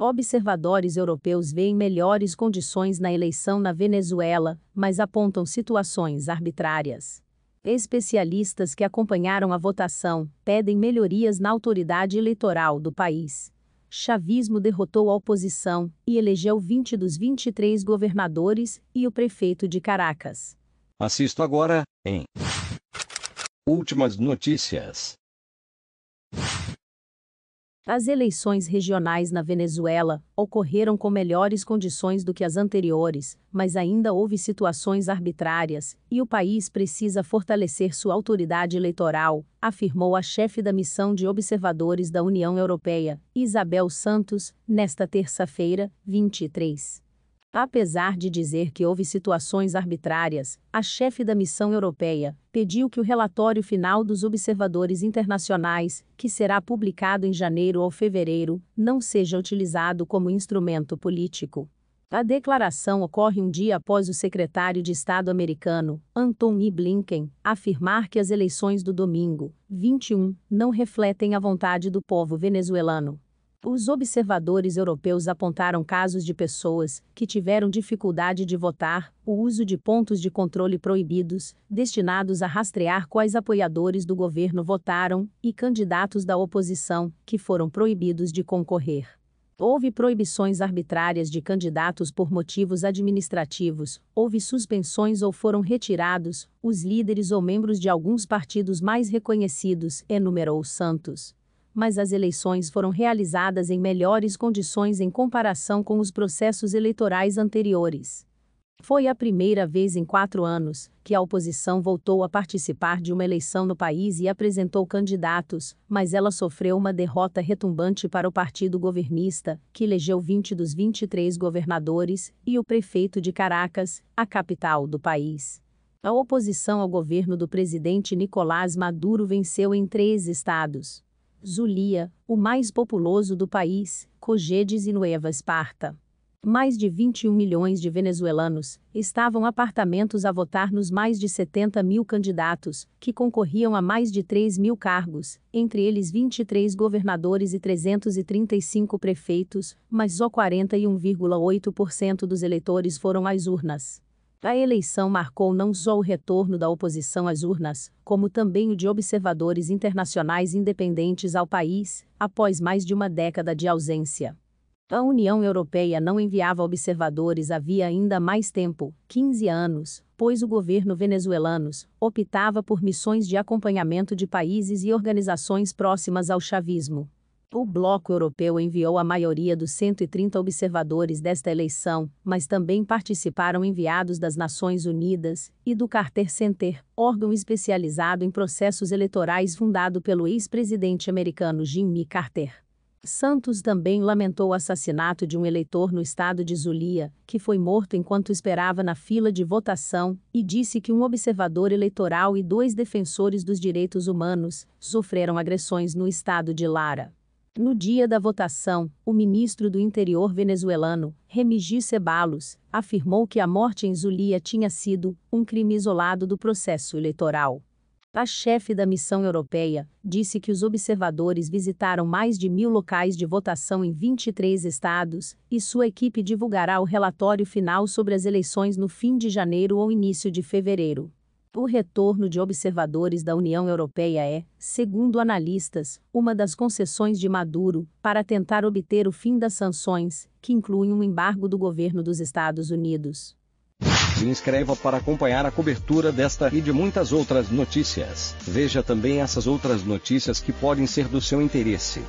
Observadores europeus veem melhores condições na eleição na Venezuela, mas apontam situações arbitrárias. Especialistas que acompanharam a votação pedem melhorias na autoridade eleitoral do país. Chavismo derrotou a oposição e elegeu 20 dos 23 governadores e o prefeito de Caracas. Assisto agora em Últimas notícias. As eleições regionais na Venezuela ocorreram com melhores condições do que as anteriores, mas ainda houve situações arbitrárias, e o país precisa fortalecer sua autoridade eleitoral, afirmou a chefe da missão de observadores da União Europeia, Isabel Santos, nesta terça-feira, 23. Apesar de dizer que houve situações arbitrárias, a chefe da missão europeia pediu que o relatório final dos observadores internacionais, que será publicado em janeiro ou fevereiro, não seja utilizado como instrumento político. A declaração ocorre um dia após o secretário de Estado americano, Antony Blinken, afirmar que as eleições do domingo, 21, não refletem a vontade do povo venezuelano. Os observadores europeus apontaram casos de pessoas que tiveram dificuldade de votar, o uso de pontos de controle proibidos, destinados a rastrear quais apoiadores do governo votaram, e candidatos da oposição, que foram proibidos de concorrer. Houve proibições arbitrárias de candidatos por motivos administrativos, houve suspensões ou foram retirados, os líderes ou membros de alguns partidos mais reconhecidos, enumerou Santos mas as eleições foram realizadas em melhores condições em comparação com os processos eleitorais anteriores. Foi a primeira vez em quatro anos que a oposição voltou a participar de uma eleição no país e apresentou candidatos, mas ela sofreu uma derrota retumbante para o partido governista, que elegeu 20 dos 23 governadores e o prefeito de Caracas, a capital do país. A oposição ao governo do presidente Nicolás Maduro venceu em três estados. Zulia, o mais populoso do país, Cogedes e Nueva Esparta. Mais de 21 milhões de venezuelanos estavam apartamentos a votar nos mais de 70 mil candidatos, que concorriam a mais de 3 mil cargos, entre eles 23 governadores e 335 prefeitos, mas só 41,8% dos eleitores foram às urnas. A eleição marcou não só o retorno da oposição às urnas, como também o de observadores internacionais independentes ao país, após mais de uma década de ausência. A União Europeia não enviava observadores havia ainda mais tempo 15 anos pois o governo venezuelano optava por missões de acompanhamento de países e organizações próximas ao chavismo. O Bloco Europeu enviou a maioria dos 130 observadores desta eleição, mas também participaram enviados das Nações Unidas e do Carter Center, órgão especializado em processos eleitorais fundado pelo ex-presidente americano Jimmy Carter. Santos também lamentou o assassinato de um eleitor no estado de Zulia, que foi morto enquanto esperava na fila de votação, e disse que um observador eleitoral e dois defensores dos direitos humanos sofreram agressões no estado de Lara. No dia da votação, o ministro do Interior venezuelano, Remigio Ceballos, afirmou que a morte em Zulia tinha sido um crime isolado do processo eleitoral. A chefe da missão europeia disse que os observadores visitaram mais de mil locais de votação em 23 estados e sua equipe divulgará o relatório final sobre as eleições no fim de janeiro ou início de fevereiro. O retorno de observadores da União Europeia é, segundo analistas, uma das concessões de Maduro para tentar obter o fim das sanções, que incluem um embargo do governo dos Estados Unidos. Se inscreva para acompanhar a cobertura desta e de muitas outras notícias. Veja também essas outras notícias que podem ser do seu interesse.